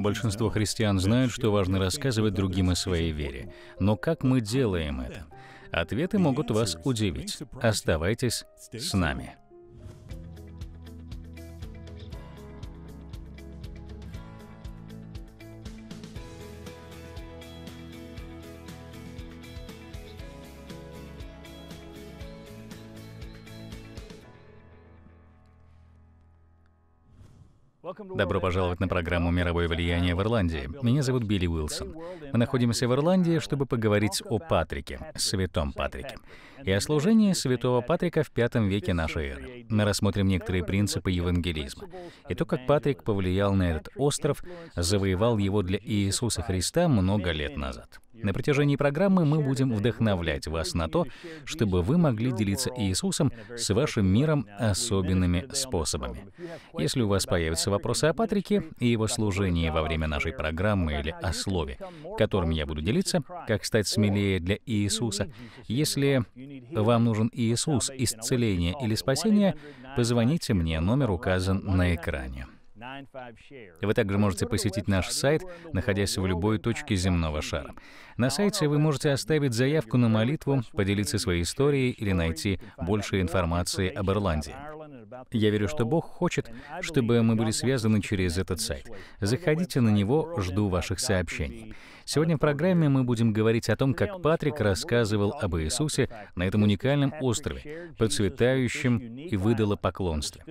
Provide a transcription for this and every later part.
Большинство христиан знают, что важно рассказывать другим о своей вере. Но как мы делаем это? Ответы могут вас удивить. Оставайтесь с нами. Добро пожаловать на программу «Мировое влияние в Ирландии». Меня зовут Билли Уилсон. Мы находимся в Ирландии, чтобы поговорить о Патрике, святом Патрике, и о служении святого Патрика в пятом веке нашей эры. Мы рассмотрим некоторые принципы евангелизма и то, как Патрик повлиял на этот остров, завоевал его для Иисуса Христа много лет назад. На протяжении программы мы будем вдохновлять вас на то, чтобы вы могли делиться Иисусом с вашим миром особенными способами. Если у вас появятся вопросы о Патрике и его служении во время нашей программы или о слове, которым я буду делиться, как стать смелее для Иисуса, если вам нужен Иисус, исцеление или спасение, позвоните мне, номер указан на экране. Вы также можете посетить наш сайт, находясь в любой точке земного шара. На сайте вы можете оставить заявку на молитву, поделиться своей историей или найти больше информации об Ирландии. Я верю, что Бог хочет, чтобы мы были связаны через этот сайт. Заходите на него, жду ваших сообщений. Сегодня в программе мы будем говорить о том, как Патрик рассказывал об Иисусе на этом уникальном острове, процветающем и выдало поклонство.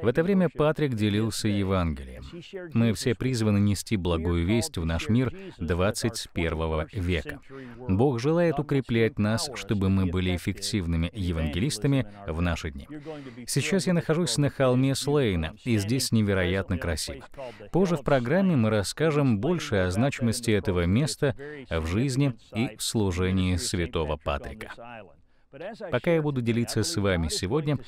В это время Патрик делился Евангелием. Мы все призваны нести благую весть в наш мир 21 века века. Бог желает укреплять нас, чтобы мы были эффективными евангелистами в наши дни. Сейчас я нахожусь на холме Слейна, и здесь невероятно красиво. Позже в программе мы расскажем больше о значимости этого места в жизни и служении святого Патрика. Пока я буду делиться с вами сегодня,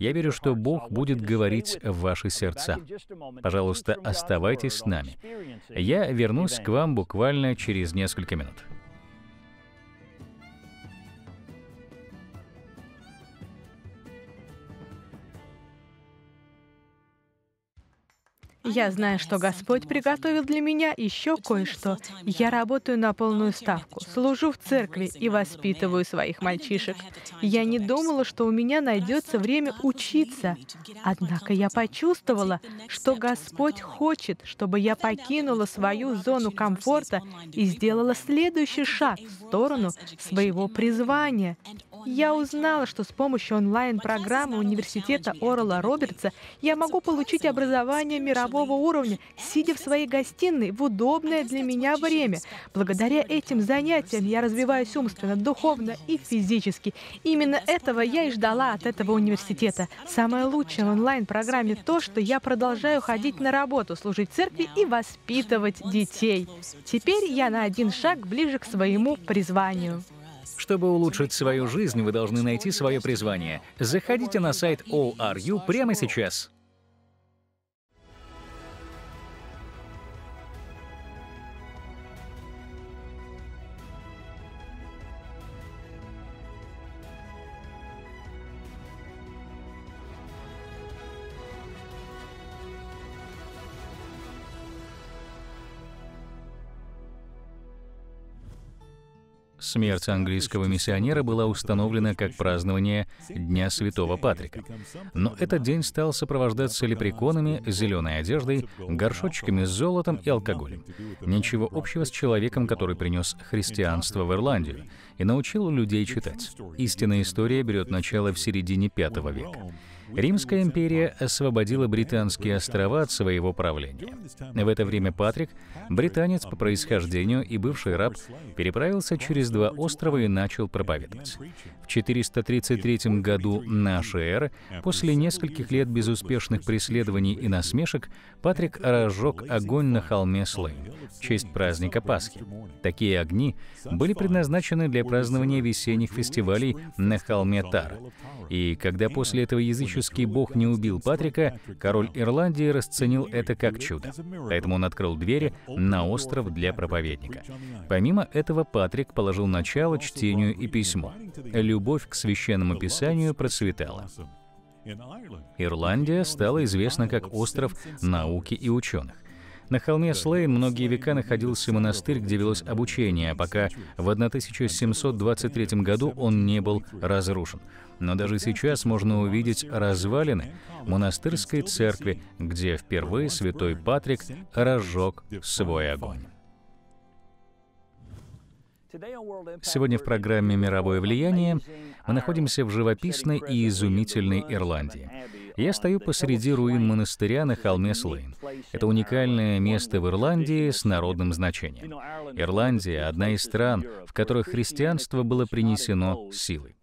я верю, что Бог будет говорить в ваши сердца. Пожалуйста, оставайтесь с нами. Я вернусь к вам буквально через несколько минут. Я знаю, что Господь приготовил для меня еще кое-что. Я работаю на полную ставку, служу в церкви и воспитываю своих мальчишек. Я не думала, что у меня найдется время учиться. Однако я почувствовала, что Господь хочет, чтобы я покинула свою зону комфорта и сделала следующий шаг в сторону своего призвания я узнала, что с помощью онлайн-программы университета Орла Робертса я могу получить образование мирового уровня, сидя в своей гостиной в удобное для меня время. Благодаря этим занятиям я развиваюсь умственно, духовно и физически. Именно этого я и ждала от этого университета. Самое лучшее в онлайн-программе то, что я продолжаю ходить на работу, служить церкви и воспитывать детей. Теперь я на один шаг ближе к своему призванию. Чтобы улучшить свою жизнь, вы должны найти свое призвание. Заходите на сайт ORU прямо сейчас. Смерть английского миссионера была установлена как празднование Дня Святого Патрика. Но этот день стал сопровождаться лепреконами, зеленой одеждой, горшочками с золотом и алкоголем. Ничего общего с человеком, который принес христианство в Ирландию и научил людей читать. Истинная история берет начало в середине V века. Римская империя освободила британские острова от своего правления. В это время Патрик, британец по происхождению и бывший раб, переправился через два острова и начал проповедовать. В 433 году нашей эры, после нескольких лет безуспешных преследований и насмешек, Патрик разжег огонь на холме Слейн в честь праздника Пасхи. Такие огни были предназначены для празднования весенних фестивалей на холме Тар. И когда после этого язычество человеческий бог не убил Патрика, король Ирландии расценил это как чудо. Поэтому он открыл двери на остров для проповедника. Помимо этого, Патрик положил начало чтению и письму. Любовь к священному писанию процветала. Ирландия стала известна как остров науки и ученых. На холме Слейн многие века находился монастырь, где велось обучение, а пока в 1723 году он не был разрушен. Но даже сейчас можно увидеть развалины монастырской церкви, где впервые святой Патрик разжег свой огонь. Сегодня в программе «Мировое влияние» мы находимся в живописной и изумительной Ирландии. Я стою посреди руин монастыря на холме Слейн. Это уникальное место в Ирландии с народным значением. Ирландия — одна из стран, в которой христианство было принесено силой.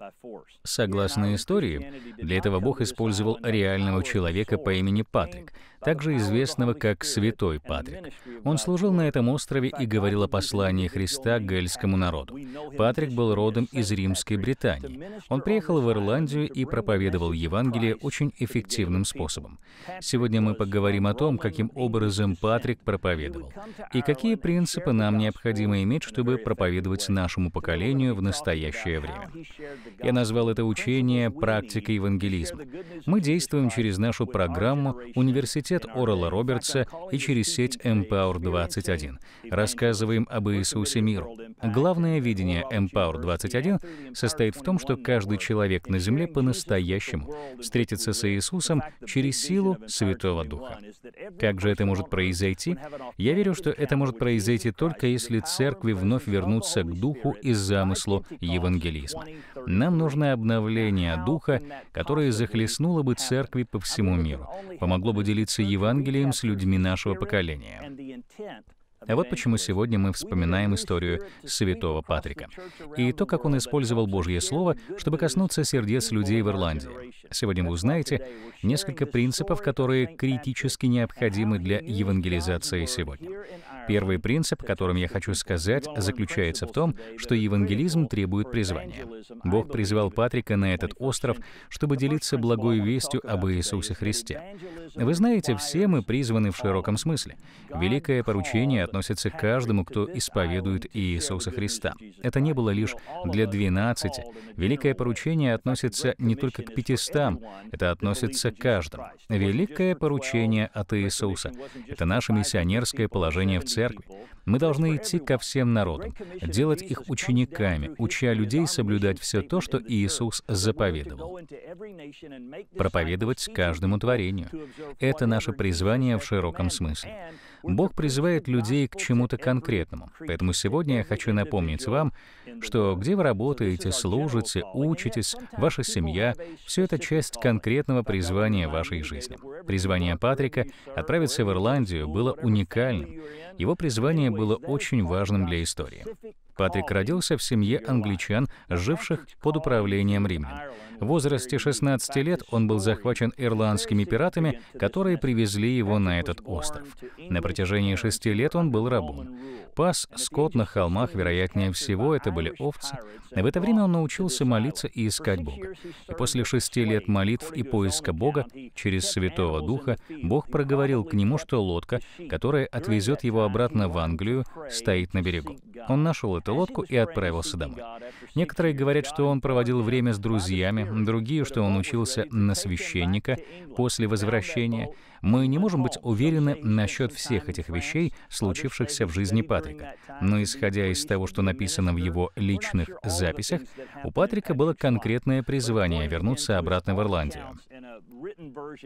Согласно истории, для этого Бог использовал реального человека по имени Патрик — также известного как Святой Патрик. Он служил на этом острове и говорил о послании Христа к гельскому народу. Патрик был родом из Римской Британии. Он приехал в Ирландию и проповедовал Евангелие очень эффективным способом. Сегодня мы поговорим о том, каким образом Патрик проповедовал, и какие принципы нам необходимо иметь, чтобы проповедовать нашему поколению в настоящее время. Я назвал это учение практикой евангелизма. Мы действуем через нашу программу университет университет Орла Робертса и через сеть Empower21. Рассказываем об Иисусе миру. Главное видение Empower21 состоит в том, что каждый человек на земле по-настоящему встретится с Иисусом через силу Святого Духа. Как же это может произойти? Я верю, что это может произойти только если церкви вновь вернутся к Духу и замыслу евангелизма. Нам нужно обновление Духа, которое захлестнуло бы церкви по всему миру, помогло бы делиться делиться Евангелием с людьми нашего поколения. А вот почему сегодня мы вспоминаем историю святого Патрика и то, как он использовал Божье Слово, чтобы коснуться сердец людей в Ирландии. Сегодня вы узнаете несколько принципов, которые критически необходимы для евангелизации сегодня. Первый принцип, которым я хочу сказать, заключается в том, что евангелизм требует призвания. Бог призвал Патрика на этот остров, чтобы делиться благой вестью об Иисусе Христе. Вы знаете, все мы призваны в широком смысле. Великое поручение относится к каждому, кто исповедует Иисуса Христа. Это не было лишь для 12. Великое поручение относится не только к 500, это относится к каждому. Великое поручение от Иисуса — это наше миссионерское положение в церкви церкви. Мы должны идти ко всем народам, делать их учениками, уча людей соблюдать все то, что Иисус заповедовал. Проповедовать каждому творению. Это наше призвание в широком смысле. Бог призывает людей к чему-то конкретному. Поэтому сегодня я хочу напомнить вам, что где вы работаете, служите, учитесь, ваша семья — все это часть конкретного призвания вашей жизни. Призвание Патрика отправиться в Ирландию было уникальным. Его призвание было очень важным для истории. Патрик родился в семье англичан, живших под управлением римлян. В возрасте 16 лет он был захвачен ирландскими пиратами, которые привезли его на этот остров. На протяжении шести лет он был рабом. Пас скот на холмах, вероятнее всего, это были овцы. В это время он научился молиться и искать Бога. И после шести лет молитв и поиска Бога через Святого Духа Бог проговорил к нему, что лодка, которая отвезет его обратно в Англию, стоит на берегу. Он нашел это эту лодку и отправился домой. Некоторые говорят, что он проводил время с друзьями, другие, что он учился на священника после возвращения. Мы не можем быть уверены насчет всех этих вещей, случившихся в жизни Патрика. Но исходя из того, что написано в его личных записях, у Патрика было конкретное призвание вернуться обратно в Ирландию.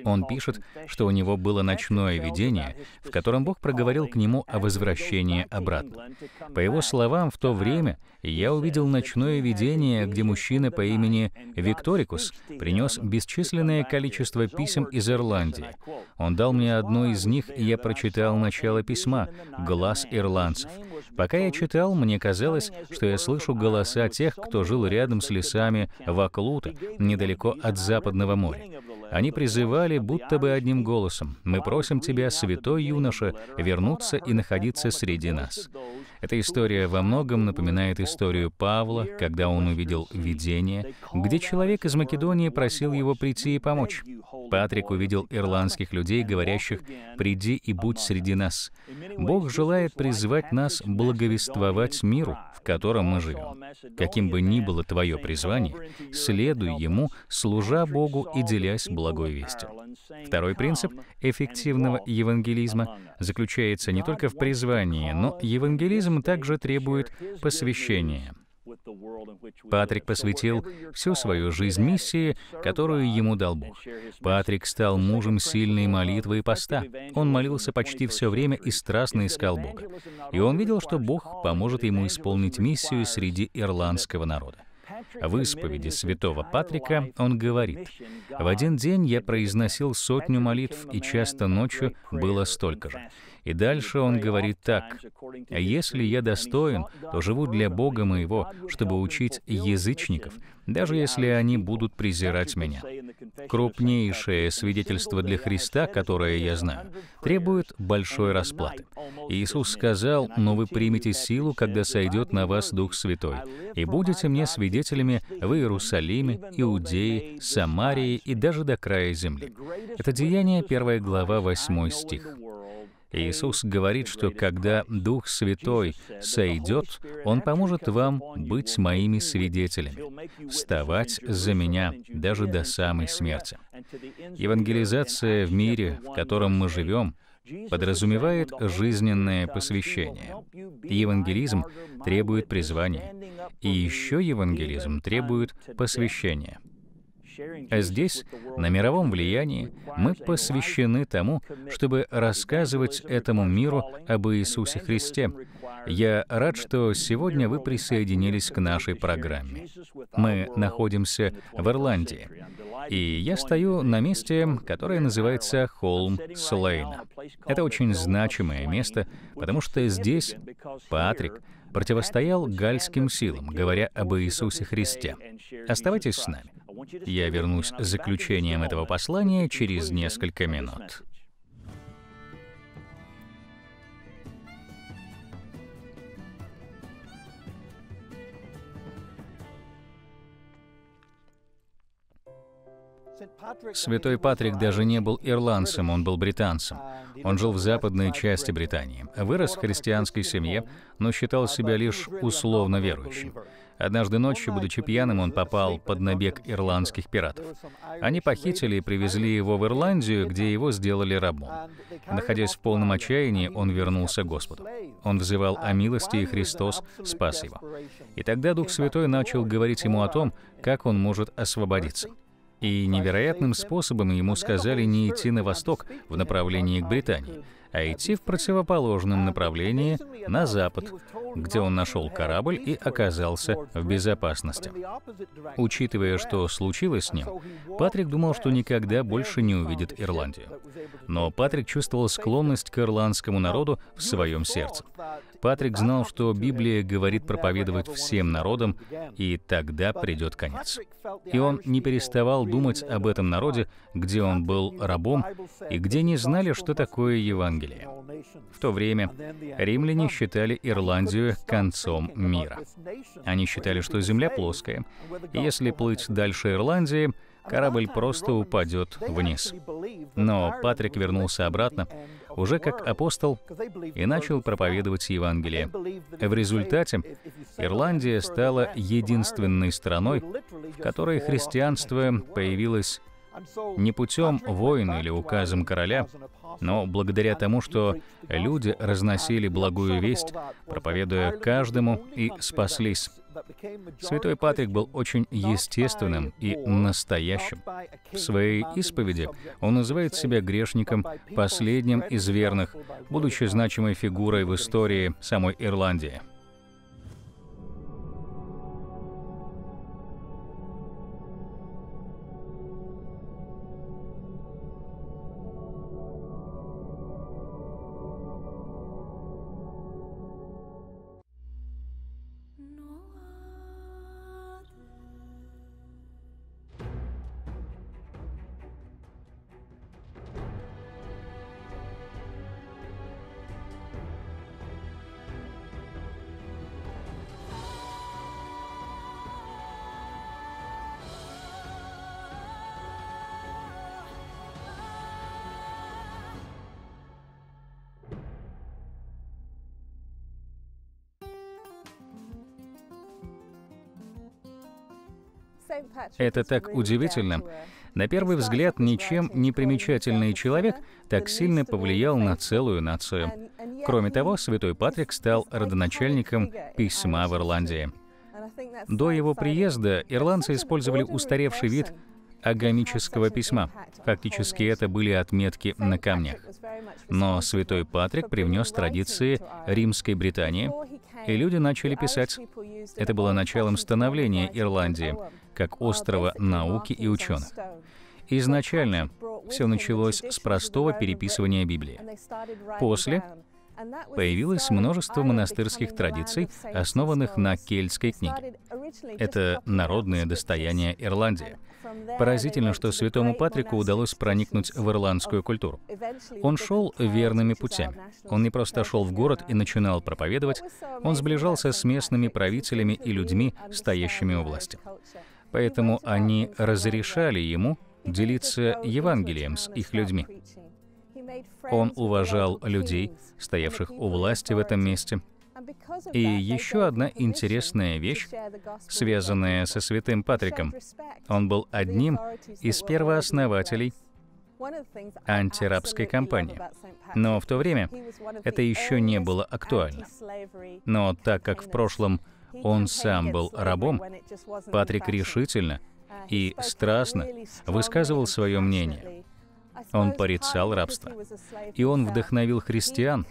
Он пишет, что у него было ночное видение, в котором Бог проговорил к нему о возвращении обратно. По его словам, в то время я увидел ночное видение, где мужчина по имени Викторикус принес бесчисленное количество писем из Ирландии. Он дал мне одно из них, и я прочитал начало письма «Глаз ирландцев». Пока я читал, мне казалось, что я слышу голоса тех, кто жил рядом с лесами Ваклута, недалеко от Западного моря. Они призывали будто бы одним голосом, «Мы просим Тебя, святой юноша, вернуться и находиться среди нас». Эта история во многом напоминает историю Павла, когда он увидел видение, где человек из Македонии просил его прийти и помочь. Патрик увидел ирландских людей, говорящих «Приди и будь среди нас». Бог желает призвать нас благовествовать миру, в котором мы живем. Каким бы ни было твое призвание, следуй ему, служа Богу и делясь благой вестью. Второй принцип эффективного евангелизма заключается не только в призвании, но евангелизм Буддизм также требует посвящения. Патрик посвятил всю свою жизнь миссии, которую ему дал Бог. Патрик стал мужем сильной молитвы и поста. Он молился почти все время и страстно искал Бога. И он видел, что Бог поможет ему исполнить миссию среди ирландского народа. В исповеди святого Патрика он говорит, «В один день я произносил сотню молитв, и часто ночью было столько же. И дальше он говорит так. «Если я достоин, то живу для Бога моего, чтобы учить язычников, даже если они будут презирать меня». Крупнейшее свидетельство для Христа, которое я знаю, требует большой расплаты. Иисус сказал, «Но вы примете силу, когда сойдет на вас Дух Святой, и будете мне свидетелями в Иерусалиме, Иудее, Самарии и даже до края земли». Это Деяние, 1 глава, 8 стих. Иисус говорит, что когда Дух Святой сойдет, Он поможет вам быть моими свидетелями, вставать за меня даже до самой смерти. Евангелизация в мире, в котором мы живем, подразумевает жизненное посвящение. Евангелизм требует призвания. И еще евангелизм требует посвящения. Здесь, на мировом влиянии, мы посвящены тому, чтобы рассказывать этому миру об Иисусе Христе. Я рад, что сегодня вы присоединились к нашей программе. Мы находимся в Ирландии и я стою на месте, которое называется Холм Слейна. Это очень значимое место, потому что здесь Патрик противостоял гальским силам, говоря об Иисусе Христе. Оставайтесь с нами. Я вернусь с заключением этого послания через несколько минут. Святой Патрик даже не был ирландцем, он был британцем. Он жил в западной части Британии, вырос в христианской семье, но считал себя лишь условно верующим. Однажды ночью, будучи пьяным, он попал под набег ирландских пиратов. Они похитили и привезли его в Ирландию, где его сделали рабом. Находясь в полном отчаянии, он вернулся к Господу. Он взывал о милости, и Христос спас его. И тогда Дух Святой начал говорить ему о том, как он может освободиться. И невероятным способом ему сказали не идти на восток в направлении к Британии, а идти в противоположном направлении на запад, где он нашел корабль и оказался в безопасности. Учитывая, что случилось с ним, Патрик думал, что никогда больше не увидит Ирландию. Но Патрик чувствовал склонность к ирландскому народу в своем сердце. Патрик знал, что Библия говорит проповедовать всем народам, и тогда придет конец. И он не переставал думать об этом народе, где он был рабом и где не знали, что такое Евангелие. В то время римляне считали Ирландию концом мира. Они считали, что земля плоская, и если плыть дальше Ирландии — корабль просто упадет вниз. Но Патрик вернулся обратно, уже как апостол, и начал проповедовать Евангелие. В результате Ирландия стала единственной страной, в которой христианство появилось не путем войн или указом короля, но благодаря тому, что люди разносили благую весть, проповедуя каждому и спаслись. Святой Патрик был очень естественным и настоящим. В своей исповеди он называет себя грешником, последним из верных, будучи значимой фигурой в истории самой Ирландии. Это так удивительно. На первый взгляд, ничем не примечательный человек так сильно повлиял на целую нацию. Кроме того, святой Патрик стал родоначальником письма в Ирландии. До его приезда ирландцы использовали устаревший вид агамического письма. Фактически это были отметки на камнях. Но святой Патрик привнес традиции Римской Британии, и люди начали писать. Это было началом становления Ирландии, как острова науки и ученых. Изначально все началось с простого переписывания Библии. После появилось множество монастырских традиций, основанных на кельтской книге. Это народное достояние Ирландии. Поразительно, что святому Патрику удалось проникнуть в ирландскую культуру. Он шел верными путями. Он не просто шел в город и начинал проповедовать, он сближался с местными правителями и людьми, стоящими у власти. Поэтому они разрешали ему делиться Евангелием с их людьми. Он уважал людей, стоявших у власти в этом месте. И еще одна интересная вещь, связанная со святым Патриком. Он был одним из первооснователей антирабской кампании. Но в то время это еще не было актуально. Но так как в прошлом он сам был рабом. Патрик решительно и страстно высказывал свое мнение. Он порицал рабство. И он вдохновил христиан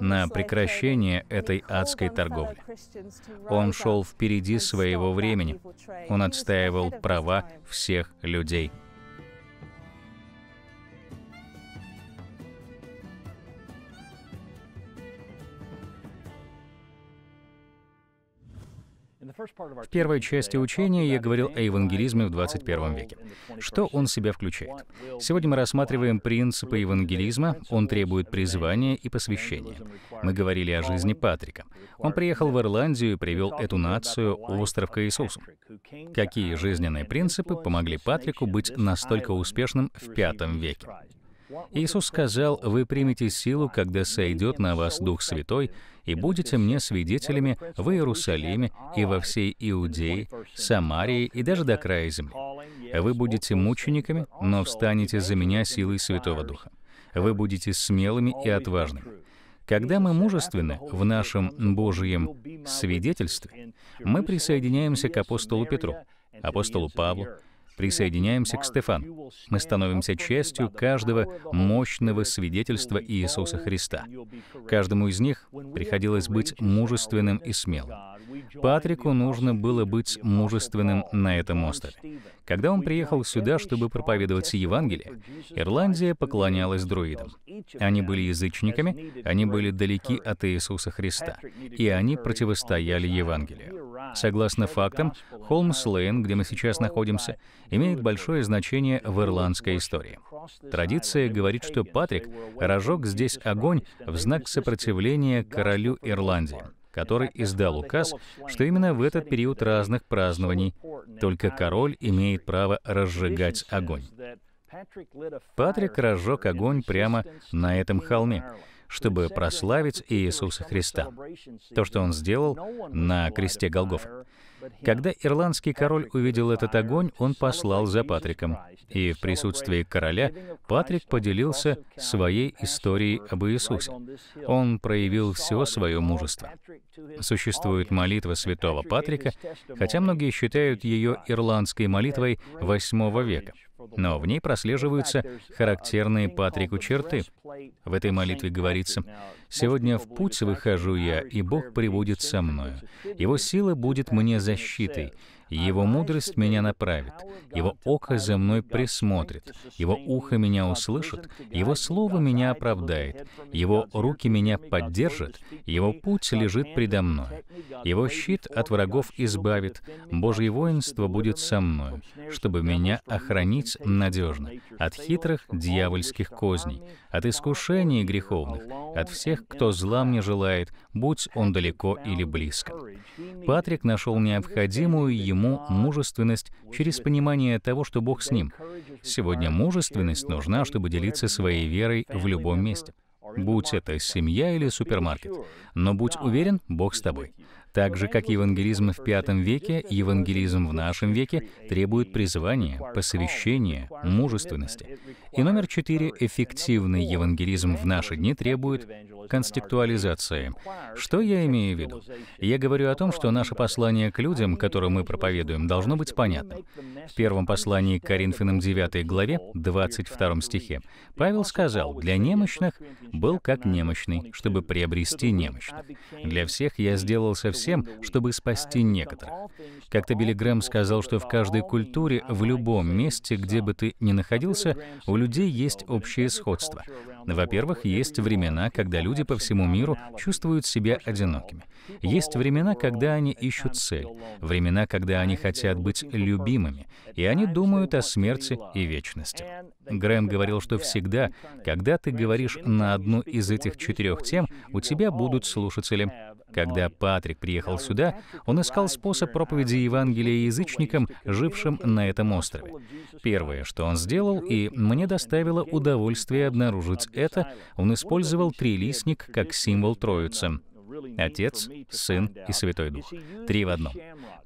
на прекращение этой адской торговли. Он шел впереди своего времени. Он отстаивал права всех людей. В первой части учения я говорил о евангелизме в 21 веке. Что он себя включает? Сегодня мы рассматриваем принципы евангелизма, он требует призвания и посвящения. Мы говорили о жизни Патрика. Он приехал в Ирландию и привел эту нацию, остров к Иисусу. Какие жизненные принципы помогли Патрику быть настолько успешным в V веке? Иисус сказал, «Вы примете силу, когда сойдет на вас Дух Святой, и будете мне свидетелями в Иерусалиме и во всей Иудее, Самарии и даже до края земли. Вы будете мучениками, но встанете за меня силой Святого Духа. Вы будете смелыми и отважными». Когда мы мужественны в нашем Божьем свидетельстве, мы присоединяемся к апостолу Петру, апостолу Павлу, присоединяемся к Стефану. Мы становимся частью каждого мощного свидетельства Иисуса Христа. Каждому из них приходилось быть мужественным и смелым. Патрику нужно было быть мужественным на этом острове. Когда он приехал сюда, чтобы проповедовать Евангелие, Ирландия поклонялась друидам. Они были язычниками, они были далеки от Иисуса Христа, и они противостояли Евангелию. Согласно фактам, Холмс Лейн, где мы сейчас находимся, имеет большое значение в ирландской истории. Традиция говорит, что Патрик разжег здесь огонь в знак сопротивления королю Ирландии который издал указ, что именно в этот период разных празднований только король имеет право разжигать огонь. Патрик разжег огонь прямо на этом холме, чтобы прославить Иисуса Христа. То, что он сделал на кресте Голгофа. Когда ирландский король увидел этот огонь, он послал за Патриком. И в присутствии короля Патрик поделился своей историей об Иисусе. Он проявил все свое мужество. Существует молитва святого Патрика, хотя многие считают ее ирландской молитвой VIII века но в ней прослеживаются характерные Патрику черты. В этой молитве говорится, «Сегодня в путь выхожу я, и Бог приводит со мною. Его сила будет мне защитой, его мудрость меня направит, Его око за мной присмотрит, Его ухо меня услышит, Его слово меня оправдает, Его руки меня поддержат, Его путь лежит предо мной. Его щит от врагов избавит, Божье воинство будет со мною, чтобы меня охранить надежно от хитрых дьявольских козней, от искушений греховных, от всех, кто зла мне желает, будь он далеко или близко. Патрик нашел необходимую ему ему мужественность через понимание того, что Бог с ним. Сегодня мужественность нужна, чтобы делиться своей верой в любом месте будь это семья или супермаркет. Но будь уверен, Бог с тобой. Так же, как евангелизм в V веке, евангелизм в нашем веке требует призвания, посвящения, мужественности. И номер четыре — эффективный евангелизм в наши дни требует конституализации. Что я имею в виду? Я говорю о том, что наше послание к людям, которым мы проповедуем, должно быть понятным. В первом послании к Коринфянам 9 главе, 22 стихе, Павел сказал, «Для немощных был как немощный, чтобы приобрести немощных. Для всех я сделался всем всем, чтобы спасти некоторых. Как-то Билли Грэм сказал, что в каждой культуре, в любом месте, где бы ты ни находился, у людей есть общее сходство. Во-первых, есть времена, когда люди по всему миру чувствуют себя одинокими. Есть времена, когда они ищут цель, времена, когда они хотят быть любимыми, и они думают о смерти и вечности. Грэм говорил, что всегда, когда ты говоришь на одну из этих четырех тем, у тебя будут слушатели. Когда Патрик приехал сюда, он искал способ проповеди Евангелия язычникам, жившим на этом острове. Первое, что он сделал, и мне доставило удовольствие обнаружить это, он использовал трилистник как символ Троицы. Отец, Сын и Святой Дух. Три в одном.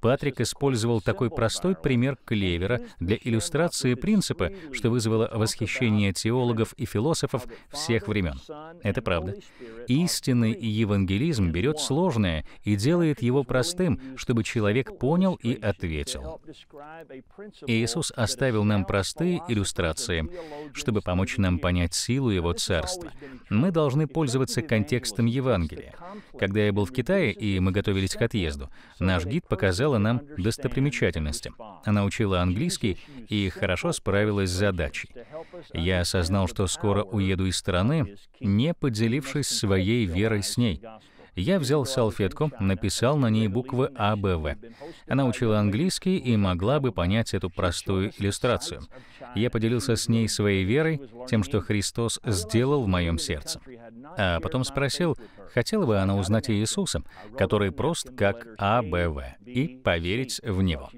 Патрик использовал такой простой пример клевера для иллюстрации принципа, что вызвало восхищение теологов и философов всех времен. Это правда. Истинный евангелизм берет сложное и делает его простым, чтобы человек понял и ответил. Иисус оставил нам простые иллюстрации, чтобы помочь нам понять силу Его Царства. Мы должны пользоваться контекстом Евангелия. Когда я был в Китае, и мы готовились к отъезду, наш гид показала нам достопримечательности. Она учила английский и хорошо справилась с задачей. Я осознал, что скоро уеду из страны, не поделившись своей верой с ней. Я взял салфетку, написал на ней буквы А, Б, В. Она учила английский и могла бы понять эту простую иллюстрацию. Я поделился с ней своей верой, тем, что Христос сделал в моем сердце. А потом спросил, хотела бы она узнать Иисуса, который прост как А, Б, В, и поверить в Него.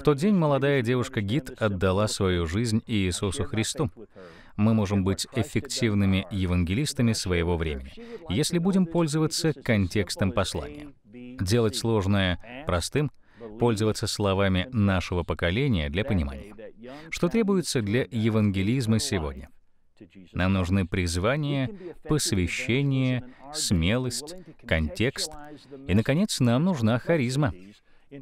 В тот день молодая девушка-гид отдала свою жизнь Иисусу Христу мы можем быть эффективными евангелистами своего времени, если будем пользоваться контекстом послания. Делать сложное простым, пользоваться словами нашего поколения для понимания. Что требуется для евангелизма сегодня? Нам нужны призвание, посвящение, смелость, контекст. И, наконец, нам нужна харизма,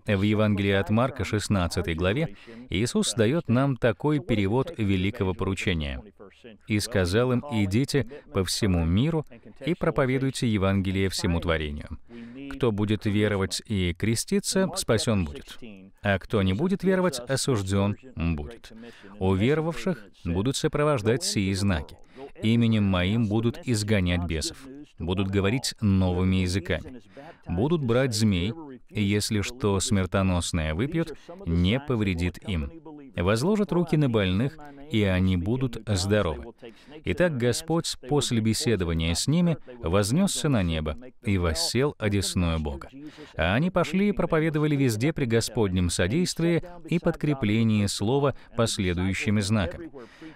в Евангелии от Марка 16 главе Иисус дает нам такой перевод великого поручения. «И сказал им, идите по всему миру и проповедуйте Евангелие всему творению. Кто будет веровать и креститься, спасен будет. А кто не будет веровать, осужден будет. У веровавших будут сопровождать сии знаки. Именем моим будут изгонять бесов, будут говорить новыми языками, будут брать змей, и если что смертоносное выпьют, не повредит им возложат руки на больных, и они будут здоровы. Итак, Господь после беседования с ними вознесся на небо и воссел одесную Бога. А они пошли и проповедовали везде при Господнем содействии и подкреплении слова последующими знаками.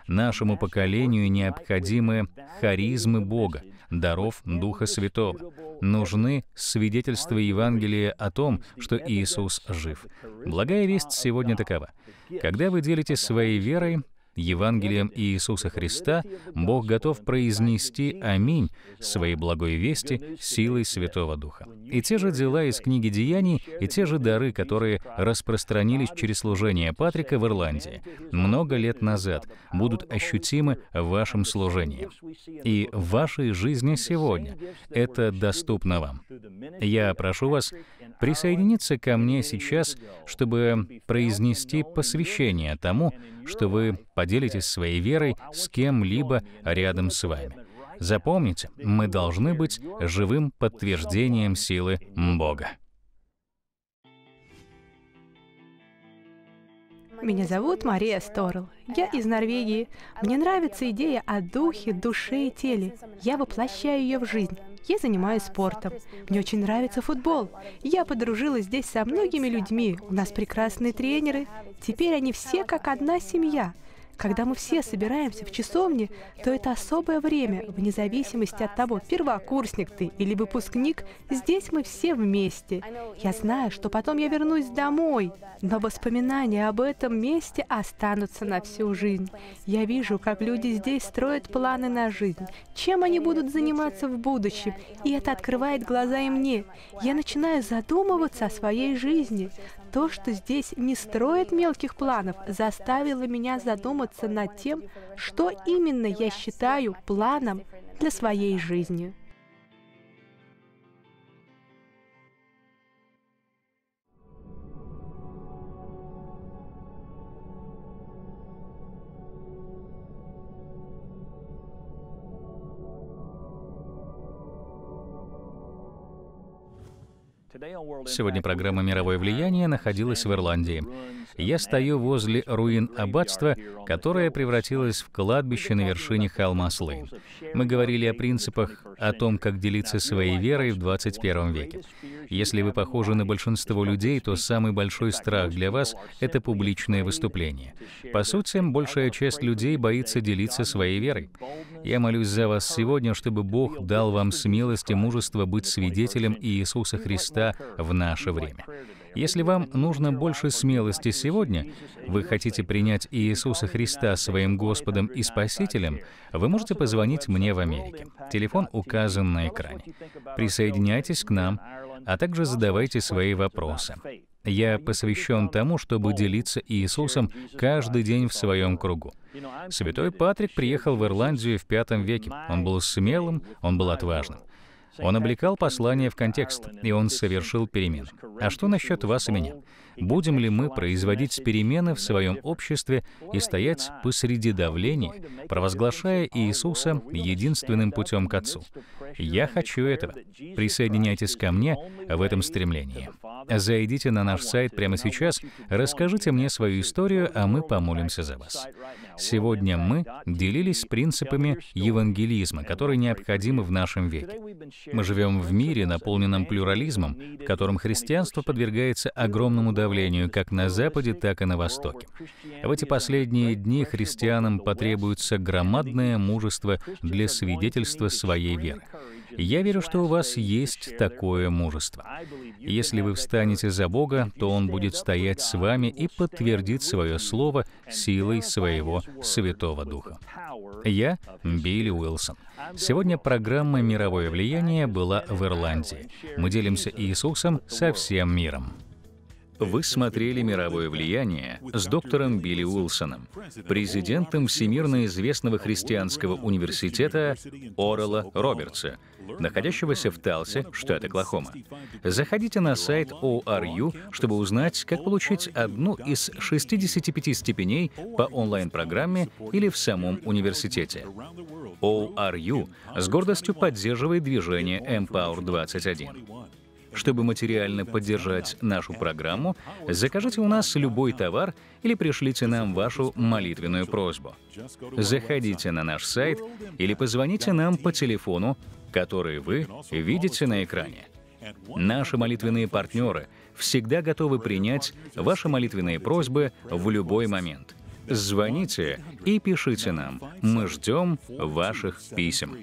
Нашему поколению необходимы харизмы Бога, даров Духа Святого. Нужны свидетельства Евангелия о том, что Иисус жив. Благая весть сегодня такова — когда вы делитесь своей верой, Евангелием Иисуса Христа Бог готов произнести «Аминь» своей благой вести силой Святого Духа. И те же дела из книги «Деяний», и те же дары, которые распространились через служение Патрика в Ирландии много лет назад, будут ощутимы в вашем служении и в вашей жизни сегодня. Это доступно вам. Я прошу вас присоединиться ко мне сейчас, чтобы произнести посвящение тому, что вы поделитесь своей верой с кем-либо рядом с вами. Запомните, мы должны быть живым подтверждением силы Бога. Меня зовут Мария Сторл. Я из Норвегии. Мне нравится идея о духе, душе и теле. Я воплощаю ее в жизнь. Я занимаюсь спортом. Мне очень нравится футбол. Я подружилась здесь со многими людьми. У нас прекрасные тренеры. Теперь они все как одна семья — когда мы все собираемся в часовне, то это особое время, вне зависимости от того, первокурсник ты или выпускник, здесь мы все вместе. Я знаю, что потом я вернусь домой, но воспоминания об этом месте останутся на всю жизнь. Я вижу, как люди здесь строят планы на жизнь, чем они будут заниматься в будущем, и это открывает глаза и мне. Я начинаю задумываться о своей жизни. То, что здесь не строят мелких планов, заставило меня задуматься над тем, что именно я считаю планом для своей жизни. Сегодня программа «Мировое влияние» находилась в Ирландии я стою возле руин аббатства, которое превратилось в кладбище на вершине холма Слейн. Мы говорили о принципах, о том, как делиться своей верой в 21 веке. Если вы похожи на большинство людей, то самый большой страх для вас — это публичное выступление. По сути, большая часть людей боится делиться своей верой. Я молюсь за вас сегодня, чтобы Бог дал вам смелость и мужество быть свидетелем Иисуса Христа в наше время. Если вам нужно больше смелости сегодня, вы хотите принять Иисуса Христа своим Господом и Спасителем, вы можете позвонить мне в Америке. Телефон указан на экране. Присоединяйтесь к нам, а также задавайте свои вопросы. Я посвящен тому, чтобы делиться Иисусом каждый день в своем кругу. Святой Патрик приехал в Ирландию в V веке. Он был смелым, он был отважным. Он облекал послание в контекст, и он совершил перемены. А что насчет вас и меня? Будем ли мы производить перемены в своем обществе и стоять посреди давления, провозглашая Иисуса единственным путем к Отцу? Я хочу этого. Присоединяйтесь ко мне в этом стремлении. Зайдите на наш сайт прямо сейчас, расскажите мне свою историю, а мы помолимся за вас. Сегодня мы делились принципами евангелизма, которые необходимы в нашем веке. Мы живем в мире, наполненном плюрализмом, в котором христианство подвергается огромному давлению как на Западе, так и на Востоке. В эти последние дни христианам потребуется громадное мужество для свидетельства своей веры. Я верю, что у вас есть такое мужество. Если вы встанете за Бога, то Он будет стоять с вами и подтвердит свое слово силой своего Святого Духа. Я Билли Уилсон. Сегодня программа «Мировое влияние» была в Ирландии. Мы делимся Иисусом со всем миром. Вы смотрели «Мировое влияние» с доктором Билли Уилсоном, президентом всемирно известного христианского университета Орела Робертса, находящегося в Талсе, штат Оклахома. Заходите на сайт ORU, чтобы узнать, как получить одну из 65 степеней по онлайн-программе или в самом университете. ORU с гордостью поддерживает движение Empower 21. Чтобы материально поддержать нашу программу, закажите у нас любой товар или пришлите нам вашу молитвенную просьбу. Заходите на наш сайт или позвоните нам по телефону, который вы видите на экране. Наши молитвенные партнеры всегда готовы принять ваши молитвенные просьбы в любой момент. Звоните и пишите нам. Мы ждем ваших писем.